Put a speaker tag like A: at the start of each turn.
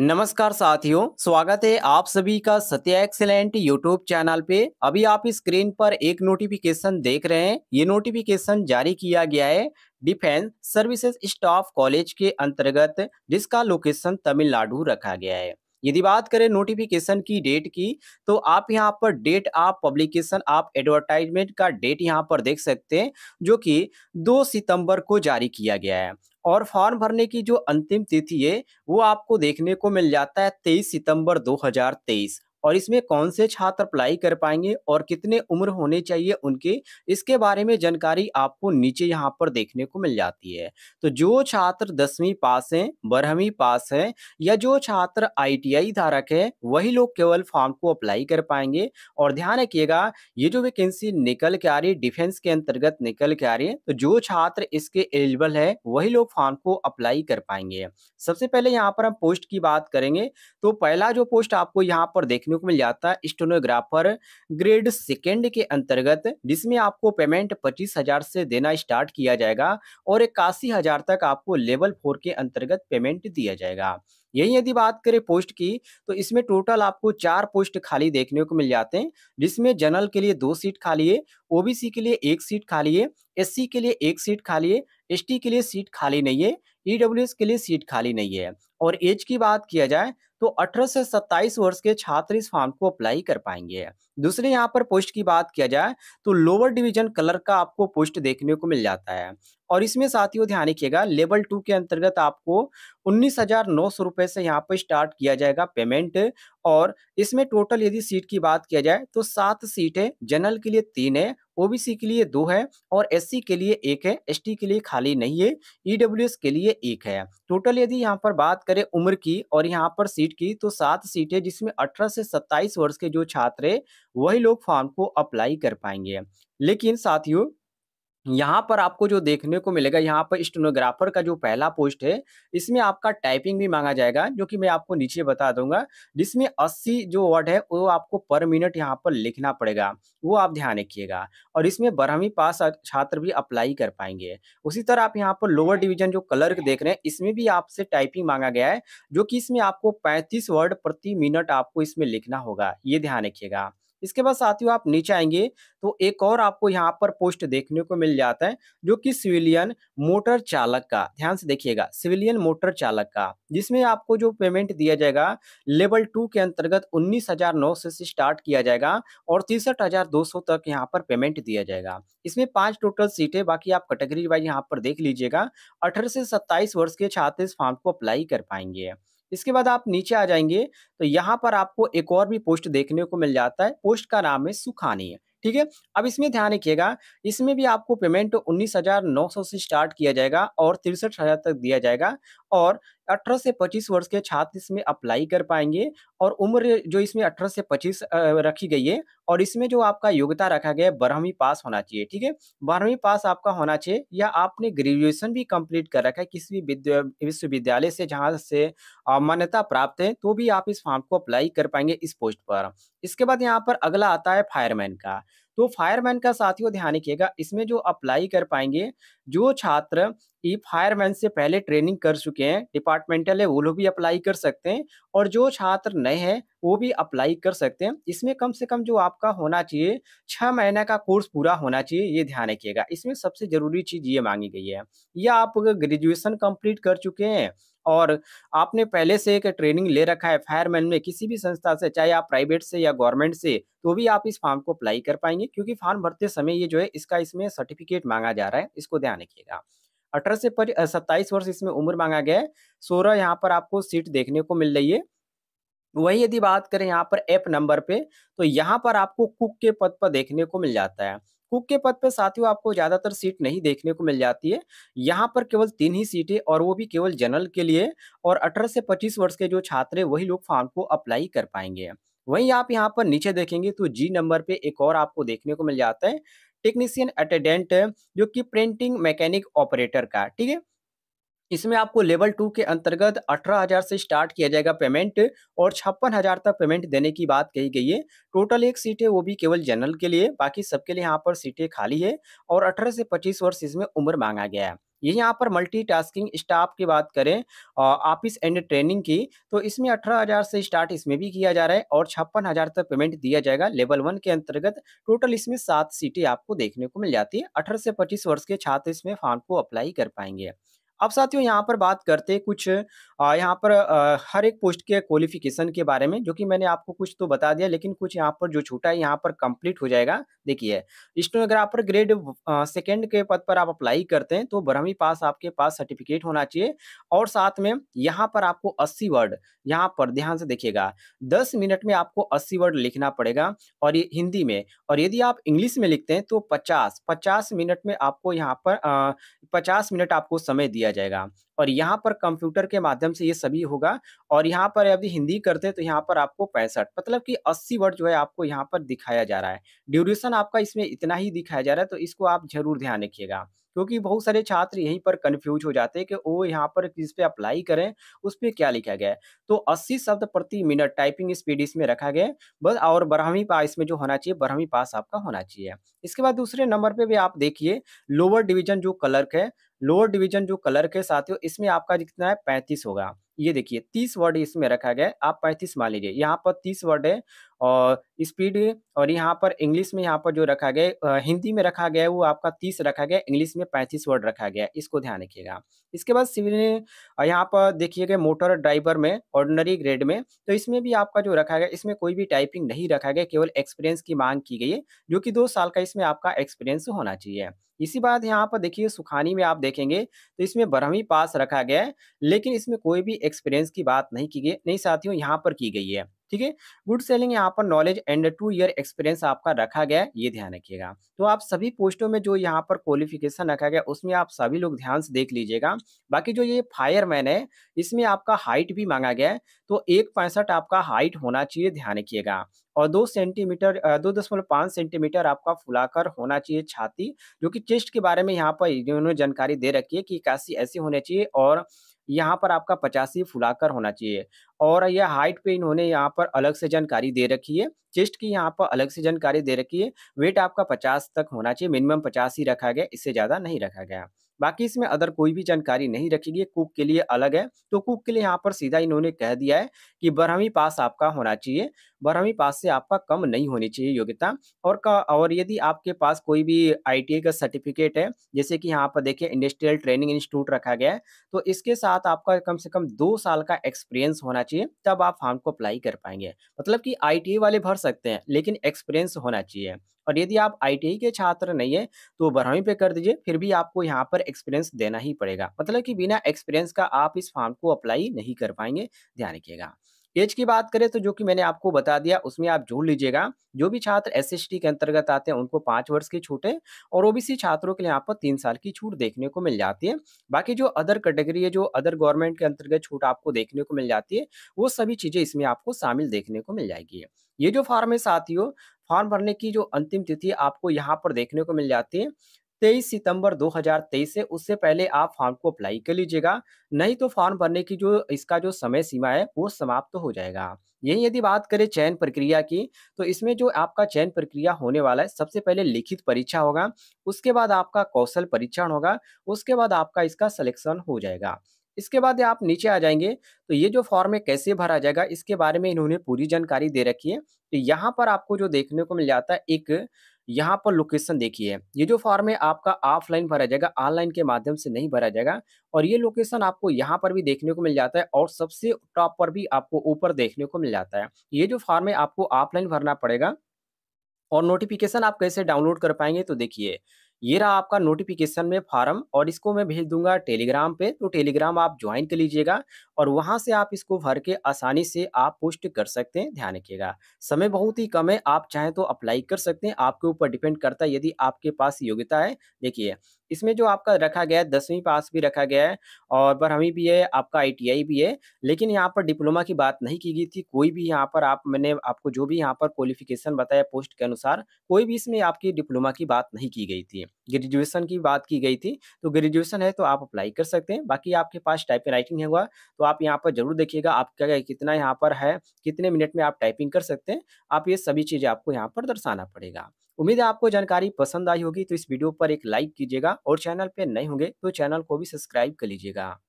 A: नमस्कार साथियों स्वागत है आप सभी का सत्या एक्सेलेंट यूट्यूब चैनल पे अभी आप स्क्रीन पर एक नोटिफिकेशन देख रहे हैं ये नोटिफिकेशन जारी किया गया है डिफेंस सर्विसेज स्टाफ कॉलेज के अंतर्गत जिसका लोकेशन तमिलनाडु रखा गया है यदि बात करें नोटिफिकेशन की डेट की तो आप यहाँ पर date of publication of advertisement का डेट यहाँ पर देख सकते हैं जो कि 2 सितंबर को जारी किया गया है और फॉर्म भरने की जो अंतिम तिथि है वो आपको देखने को मिल जाता है तेईस सितंबर 2023 और इसमें कौन से छात्र अप्लाई कर पाएंगे और कितने उम्र होने चाहिए उनके इसके बारे में जानकारी आपको नीचे यहाँ पर देखने को मिल जाती है तो जो छात्र दसवीं पास हैं बारहवीं पास हैं या जो छात्र आईटीआई धारक है वही लोग केवल फॉर्म को अप्लाई कर पाएंगे और ध्यान रखिएगा ये जो वैकेंसी निकल के आ रही है डिफेंस के अंतर्गत निकल के आ रही है तो जो छात्र इसके एलिजिबल है वही लोग फॉर्म को अप्लाई कर पाएंगे सबसे पहले यहाँ पर हम पोस्ट की बात करेंगे तो पहला जो पोस्ट आपको यहाँ पर देखने देखने को मिल जाता है स्टोनोग्राफर ग्रेड सेकेंड के अंतर्गत जिसमें आपको पेमेंट पच्चीस हजार से देना स्टार्ट किया जाएगा और इक्यासी हजार तक आपको लेवल फोर के अंतर्गत पेमेंट दिया जाएगा यही यदि बात करें पोस्ट की तो इसमें टोटल आपको चार पोस्ट खाली देखने को मिल जाते हैं जिसमें जनरल के लिए दो सीट खाली है ओबीसी के लिए एक सीट खाली है एससी के लिए एक सीट खाली है एसटी के लिए सीट खाली नहीं है ईडब्ल्यूएस के लिए सीट खाली नहीं है और एज की बात किया जाए तो अठारह से सत्ताईस वर्ष के छात्र इस फॉर्म को अप्लाई कर पाएंगे दूसरे यहाँ पर पोस्ट की बात किया जाए तो लोअर डिवीजन कलर का आपको पोस्ट देखने को मिल जाता है और इसमें साथियों ध्यान रखिएगा लेवल टू के अंतर्गत आपको उन्नीस हजार नौ सौ रुपए से यहाँ पर स्टार्ट किया जाएगा पेमेंट और इसमें टोटल यदि सीट की बात किया जाए तो सात सीट है जनरल के लिए तीन है ओबीसी के लिए दो है और एससी के लिए एक है एसटी के लिए खाली नहीं है ईडब्ल्यूएस के लिए एक है टोटल यदि यहाँ पर बात करें उम्र की और यहाँ पर सीट की तो सात सीट है जिसमें अठारह से सत्ताईस वर्ष के जो छात्र है वही लोग फॉर्म को अप्लाई कर पाएंगे लेकिन साथियों यहाँ पर आपको जो देखने को मिलेगा यहाँ पर स्टेनोग्राफर का जो पहला पोस्ट है इसमें आपका टाइपिंग भी मांगा जाएगा जो कि मैं आपको नीचे बता दूंगा जिसमें 80 जो वर्ड है वो आपको पर मिनट यहाँ पर लिखना पड़ेगा वो आप ध्यान रखिएगा और इसमें बारहवीं पास छात्र भी अप्लाई कर पाएंगे उसी तरह आप यहाँ पर लोअर डिविजन जो कलर्क देख रहे हैं इसमें भी आपसे टाइपिंग मांगा गया है जो कि इसमें आपको पैंतीस वर्ड प्रति मिनट आपको इसमें लिखना होगा ये ध्यान रखिएगा इसके बाद साथियों आप नीचे आएंगे तो एक और आपको यहाँ पर पोस्ट देखने को मिल जाता है जो कि सिविलियन मोटर चालक का ध्यान से देखिएगा सिविलियन मोटर चालक का जिसमें आपको जो पेमेंट दिया जाएगा लेवल टू के अंतर्गत उन्नीस हजार नौ सौ से स्टार्ट किया जाएगा और तिरसठ हजार दो सौ तक यहाँ पर पेमेंट दिया जाएगा इसमें पांच टोटल सीटें बाकी आप कैटेगरी वाइज यहाँ पर देख लीजिएगा अठारह से सत्ताईस वर्ष के छात्र इस फॉर्म को अप्लाई कर पाएंगे इसके बाद आप नीचे आ जाएंगे तो यहाँ पर आपको एक और भी पोस्ट देखने को मिल जाता है पोस्ट का नाम है सुखानी है ठीक है अब इसमें ध्यान रखिएगा इसमें भी आपको पेमेंट उन्नीस हजार नौ सौ से स्टार्ट किया जाएगा और तिरसठ हजार तक दिया जाएगा और 18 से 25 वर्ष के छात्र इसमें अप्लाई कर पाएंगे और उम्र जो इसमें 18 से 25 रखी गई है और इसमें जो आपका योग्यता रखा गया है बारहवीं पास होना चाहिए ठीक है बारहवीं पास आपका होना चाहिए या आपने ग्रेजुएशन भी कंप्लीट कर रखा है किसी भी विश्वविद्यालय से जहाँ से मान्यता प्राप्त है तो भी आप इस फॉर्म को अप्लाई कर पाएंगे इस पोस्ट पर इसके बाद यहाँ पर अगला आता है फायरमैन का तो फायरमैन का साथियों ध्यान रखिएगा इसमें जो अप्लाई कर पाएंगे जो छात्र ई फायरमैन से पहले ट्रेनिंग कर चुके हैं डिपार्टमेंटल है वो लोग भी अप्लाई कर सकते हैं और जो छात्र नए हैं वो भी अप्लाई कर सकते हैं इसमें कम से कम जो आपका होना चाहिए छः महीने का कोर्स पूरा होना चाहिए ये ध्यान रखिएगा इसमें सबसे ज़रूरी चीज़ ये मांगी गई है या आप ग्रेजुएसन कंप्लीट कर चुके हैं और आपने पहले से एक ट्रेनिंग ले रखा है फायरमैन में किसी भी संस्था से चाहे आप प्राइवेट से या गवर्नमेंट से तो भी आप इस फॉर्म को अप्लाई कर पाएंगे क्योंकि फॉर्म भरते समय ये जो है इसका इसमें सर्टिफिकेट मांगा जा रहा है इसको ध्यान रखिएगा अठारह से सत्ताईस वर्ष इसमें उम्र मांगा गया है सोलह यहाँ पर आपको सीट देखने को मिल रही है वही यदि बात करें यहाँ पर ऐप नंबर पे तो यहाँ पर आपको कुक के पद पर देखने को मिल जाता है कुक के पद पे साथियों आपको ज़्यादातर सीट नहीं देखने को मिल जाती है यहाँ पर केवल तीन ही सीटें और वो भी केवल जनरल के लिए और अठारह से पच्चीस वर्ष के जो छात्र है वही लोग फॉर्म को अप्लाई कर पाएंगे वहीं आप यहाँ पर नीचे देखेंगे तो जी नंबर पे एक और आपको देखने को मिल जाता है टेक्नीशियन अटेंडेंट जो कि प्रिंटिंग मैकेनिक ऑपरेटर का ठीक है इसमें आपको लेवल टू के अंतर्गत अठारह हजार से स्टार्ट किया जाएगा पेमेंट और छप्पन हजार तक पेमेंट देने की बात कही गई है टोटल एक सीट है वो भी केवल जनरल के लिए बाकी सबके लिए यहाँ पर सीटें खाली है और अठारह से पच्चीस वर्ष इसमें उम्र मांगा गया है ये यहाँ पर मल्टीटास्किंग स्टाफ की बात करें ऑफिस एंड ट्रेनिंग की तो इसमें अठारह हजार से स्टार्ट इसमें भी किया जा रहा है और छप्पन हजार तक पेमेंट दिया जाएगा लेवल वन के अंतर्गत टोटल इसमें सात सीटें आपको देखने को मिल जाती है अठारह से पच्चीस वर्ष के छात्र इसमें फॉर्म को अप्लाई कर पाएंगे अब साथियों यहाँ पर बात करते हैं कुछ यहाँ पर हर एक पोस्ट के क्वालिफिकेशन के बारे में जो कि मैंने आपको कुछ तो बता दिया लेकिन कुछ यहाँ पर जो छूटा है यहाँ पर कंप्लीट हो जाएगा देखिए स्टोनोग्राफर ग्रेड सेकेंड के पद पर आप अप्लाई करते हैं तो बारहवीं पास आपके पास सर्टिफिकेट होना चाहिए और साथ में यहाँ पर आपको अस्सी वर्ड यहाँ पर ध्यान से देखिएगा दस मिनट में आपको अस्सी वर्ड लिखना पड़ेगा और ये हिंदी में और यदि आप इंग्लिश में लिखते हैं तो पचास पचास मिनट में आपको यहाँ पर पचास मिनट आपको समय दिया किया जाएगा और यहाँ पर कंप्यूटर के माध्यम से ये सभी होगा और यहाँ पर यदि हिंदी करते हैं तो यहाँ पर आपको पैंसठ मतलब कि अस्सी वर्ड जो है आपको यहाँ पर दिखाया जा रहा है ड्यूरेशन आपका इसमें इतना ही दिखाया जा रहा है तो इसको आप जरूर ध्यान रखिएगा क्योंकि बहुत सारे छात्र यहीं पर कन्फ्यूज हो जाते हैं कि वो यहाँ पर किस पे अप्लाई करें उस पर क्या लिखा गया है तो 80 शब्द प्रति मिनट टाइपिंग स्पीड इसमें रखा गया बस और बारहवीं पास इसमें जो होना चाहिए बारहवीं पास आपका होना चाहिए इसके बाद दूसरे नंबर पर भी आप देखिए लोअर डिविजन जो क्लर्क है लोअर डिवीजन जो कलर के साथ हो इसमें आपका कितना है पैंतीस होगा ये देखिए तीस वर्ड इसमें रखा गया आप पैंतीस मान लीजिए यहाँ पर तीस वर्ड है और स्पीड और यहाँ पर इंग्लिश में यहाँ पर जो रखा गया हिंदी में रखा गया वो आपका तीस रखा गया इंग्लिश में पैंतीस वर्ड रखा गया इसको ध्यान रखिएगा इसके बाद सिविल यहाँ पर देखिएगा मोटर ड्राइवर में ऑर्डनरी ग्रेड में तो इसमें भी आपका जो रखा गया इसमें कोई भी टाइपिंग नहीं रखा गया केवल एक्सपीरियंस की मांग की गई है जो कि दो साल का इसमें आपका एक्सपीरियंस होना चाहिए इसी बात यहाँ पर देखिए सुखानी में आप देखेंगे तो इसमें बारहवीं पास रखा गया है लेकिन इसमें कोई भी एक्सपीरियंस की बात नहीं की गई नहीं साथियों यहाँ पर की गई है ठीक है गुड सेलिंग यहाँ पर knowledge and two year experience आपका रखा गया ये ध्यान रखिएगा तो आप सभी पोस्टों में जो यहाँ पर क्वालिफिकेशन रखा गया उसमें आप सभी लोग ध्यान से देख लीजिएगा बाकी जो ये फायरमैन है इसमें आपका हाइट भी मांगा गया है तो एक पैंसठ आपका हाइट होना चाहिए ध्यान रखिएगा और दो सेंटीमीटर दो दशमलव पाँच सेंटीमीटर आपका फुलाकर होना चाहिए छाती जो कि चेस्ट के बारे में यहाँ पर इन्होंने जानकारी दे रखी है कि काशी ऐसे होने चाहिए और यहाँ पर आपका पचासी फुलाकर होना चाहिए और यह हाइट पे इन्होंने यहाँ पर अलग से जानकारी दे रखी है चेस्ट की यहाँ पर अलग से जानकारी दे रखी है वेट आपका पचास तक होना चाहिए मिनिमम पचास ही रखा गया इससे ज़्यादा नहीं रखा गया बाकी इसमें अदर कोई भी जानकारी नहीं रखी गई कुक के लिए अलग है तो कुक के लिए यहाँ पर सीधा इन्होंने कह दिया है कि बारहवीं पास आपका होना चाहिए बारहवीं पास से आपका कम नहीं होनी चाहिए योग्यता और का और यदि आपके पास कोई भी आई का सर्टिफिकेट है जैसे कि यहाँ पर देखिए इंडस्ट्रियल ट्रेनिंग इंस्टीट्यूट रखा गया है तो इसके साथ आपका कम से कम दो साल का एक्सपीरियंस होना चाहिए तब आप फॉर्म को अप्लाई कर पाएंगे मतलब कि आई वाले भर सकते हैं लेकिन एक्सपीरियंस होना चाहिए और यदि आप आई के छात्र नहीं है तो बारहवीं पे कर दीजिए फिर भी आपको यहाँ पर एक्सपीरियंस देना ही पड़ेगा मतलब कि बिना एक्सपीरियंस का आप इस फॉर्म को अप्लाई नहीं कर पाएंगे ध्यान रखिएगा एज की बात करें तो जो कि मैंने आपको बता दिया उसमें आप जोड़ लीजिएगा जो भी छात्र एस के अंतर्गत आते हैं उनको पाँच वर्ष की छूट है और ओबीसी छात्रों के लिए यहाँ पर तीन साल की छूट देखने को मिल जाती है बाकी जो अदर कैटेगरी है जो अदर गवर्नमेंट के अंतर्गत छूट आपको देखने को मिल जाती है वो सभी चीज़ें इसमें आपको शामिल देखने को मिल जाएगी ये जो फॉर्म है साथियों फॉर्म भरने की जो अंतिम तिथि आपको यहाँ पर देखने को मिल जाती है तेईस सितंबर 2023 से उससे पहले आप फॉर्म को अप्लाई कर लीजिएगा नहीं तो फॉर्म भरने की जो इसका जो समय सीमा है वो समाप्त तो हो जाएगा यही यदि बात करें चयन प्रक्रिया की तो इसमें जो आपका चयन प्रक्रिया होने वाला है सबसे पहले लिखित परीक्षा होगा उसके बाद आपका कौशल परीक्षण होगा उसके बाद आपका इसका सिलेक्शन हो जाएगा इसके बाद आप नीचे आ जाएंगे तो ये जो फॉर्म है कैसे भरा जाएगा इसके बारे में इन्होंने पूरी जानकारी दे रखी है तो यहाँ पर आपको जो देखने को मिल जाता है एक यहाँ पर लोकेशन देखिए ये जो फॉर्म है आपका ऑफलाइन भरा जाएगा ऑनलाइन के माध्यम से नहीं भरा जाएगा और ये लोकेशन आपको यहाँ पर भी देखने को मिल जाता है और सबसे टॉप पर भी आपको ऊपर देखने को मिल जाता है ये जो फॉर्म है आपको ऑफलाइन भरना पड़ेगा और नोटिफिकेशन आप कैसे डाउनलोड कर पाएंगे तो देखिए ये रहा आपका नोटिफिकेशन में फार्म और इसको मैं भेज दूंगा टेलीग्राम पे तो टेलीग्राम आप ज्वाइन कर लीजिएगा और वहाँ से आप इसको भर के आसानी से आप पोस्ट कर सकते हैं ध्यान रखिएगा समय बहुत ही कम है आप चाहें तो अप्लाई कर सकते हैं आपके ऊपर डिपेंड करता है यदि आपके पास योग्यता है देखिए इसमें जो आपका रखा गया है दसवीं पास भी रखा गया है और बारहवीं भी है आपका आईटीआई भी है लेकिन यहाँ पर डिप्लोमा की बात नहीं की गई थी कोई भी यहाँ पर आप मैंने आपको जो भी यहाँ पर क्वालिफिकेशन बताया पोस्ट के अनुसार कोई भी इसमें आपकी डिप्लोमा की बात नहीं की गई थी ग्रेजुएशन की बात की गई थी तो ग्रेजुएशन है तो आप अप्लाई कर सकते हैं बाकी आपके पास टाइपिंग राइटिंग है हुआ तो आप यहाँ पर जरूर देखिएगा आपका क्या कितना यहाँ पर है कितने मिनट में आप टाइपिंग कर सकते हैं आप ये सभी चीज़ें आपको यहाँ पर दर्शाना पड़ेगा उम्मीद है आपको जानकारी पसंद आई होगी तो इस वीडियो पर एक लाइक कीजिएगा और चैनल पर नए होंगे तो चैनल को भी सब्सक्राइब कर लीजिएगा